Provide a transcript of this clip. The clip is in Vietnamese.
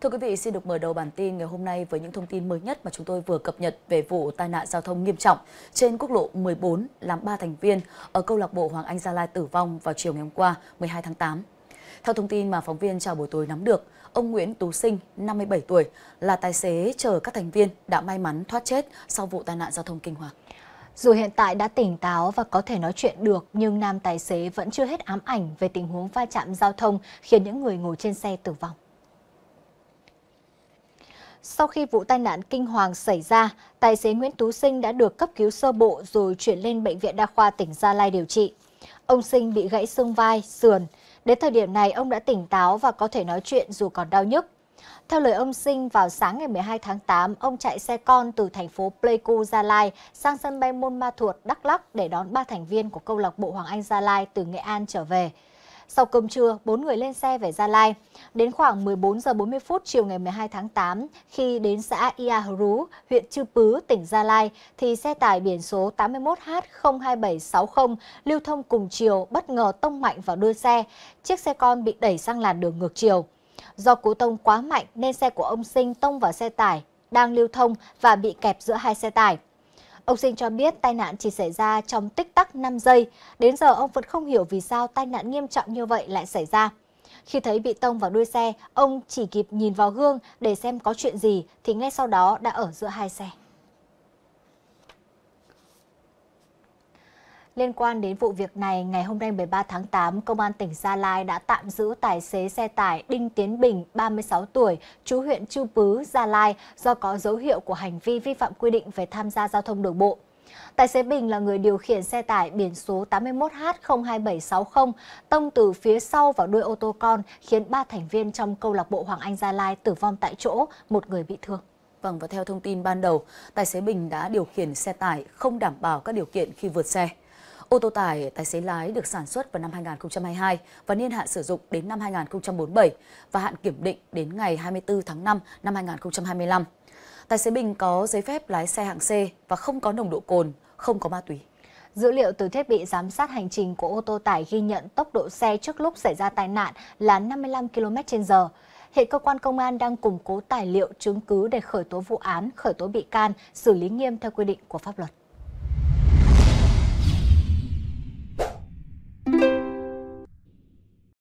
Thưa quý vị, xin được mở đầu bản tin ngày hôm nay với những thông tin mới nhất mà chúng tôi vừa cập nhật về vụ tai nạn giao thông nghiêm trọng trên quốc lộ 14 làm 3 thành viên ở câu lạc bộ Hoàng Anh Gia Lai tử vong vào chiều ngày hôm qua 12 tháng 8. Theo thông tin mà phóng viên chào buổi tối nắm được, ông Nguyễn Tú Sinh, 57 tuổi, là tài xế chờ các thành viên đã may mắn thoát chết sau vụ tai nạn giao thông kinh hoàng. Dù hiện tại đã tỉnh táo và có thể nói chuyện được, nhưng nam tài xế vẫn chưa hết ám ảnh về tình huống va chạm giao thông khiến những người ngồi trên xe tử vong. Sau khi vụ tai nạn kinh hoàng xảy ra, tài xế Nguyễn Tú Sinh đã được cấp cứu sơ bộ rồi chuyển lên Bệnh viện Đa khoa tỉnh Gia Lai điều trị. Ông Sinh bị gãy xương vai, sườn. Đến thời điểm này, ông đã tỉnh táo và có thể nói chuyện dù còn đau nhức. Theo lời ông Sinh, vào sáng ngày 12 tháng 8, ông chạy xe con từ thành phố Pleiku, Gia Lai sang sân bay Môn Ma Thuột, Đắk Lắk để đón ba thành viên của câu lạc bộ Hoàng Anh Gia Lai từ Nghệ An trở về. Sau cơm trưa, bốn người lên xe về Gia Lai. Đến khoảng 14 giờ 40 phút chiều ngày 12 tháng 8, khi đến xã Ia Rú, huyện Chư Pứ, tỉnh Gia Lai, thì xe tải biển số 81H02760 lưu thông cùng chiều bất ngờ tông mạnh vào đuôi xe. Chiếc xe con bị đẩy sang làn đường ngược chiều. Do cú tông quá mạnh nên xe của ông Sinh tông vào xe tải đang lưu thông và bị kẹp giữa hai xe tải. Ông Sinh cho biết tai nạn chỉ xảy ra trong tích tắc 5 giây. Đến giờ ông vẫn không hiểu vì sao tai nạn nghiêm trọng như vậy lại xảy ra. Khi thấy bị tông vào đuôi xe, ông chỉ kịp nhìn vào gương để xem có chuyện gì thì ngay sau đó đã ở giữa hai xe. Liên quan đến vụ việc này, ngày hôm nay 13 tháng 8, Công an tỉnh Gia Lai đã tạm giữ tài xế xe tải Đinh Tiến Bình, 36 tuổi, chú huyện Chư Pứ, Gia Lai, do có dấu hiệu của hành vi vi phạm quy định về tham gia giao thông đường bộ. Tài xế Bình là người điều khiển xe tải biển số 81H02760 tông từ phía sau vào đuôi ô tô con khiến ba thành viên trong câu lạc bộ Hoàng Anh Gia Lai tử vong tại chỗ, một người bị thương. Vâng và theo thông tin ban đầu, tài xế Bình đã điều khiển xe tải không đảm bảo các điều kiện khi vượt xe. Ô tô tải tài xế lái được sản xuất vào năm 2022 và niên hạn sử dụng đến năm 2047 và hạn kiểm định đến ngày 24 tháng 5 năm 2025. Tài xế Bình có giấy phép lái xe hạng C và không có nồng độ cồn, không có ma túy. Dữ liệu từ thiết bị giám sát hành trình của ô tô tải ghi nhận tốc độ xe trước lúc xảy ra tai nạn là 55 km h Hiện cơ quan công an đang củng cố tài liệu chứng cứ để khởi tố vụ án, khởi tố bị can, xử lý nghiêm theo quy định của pháp luật.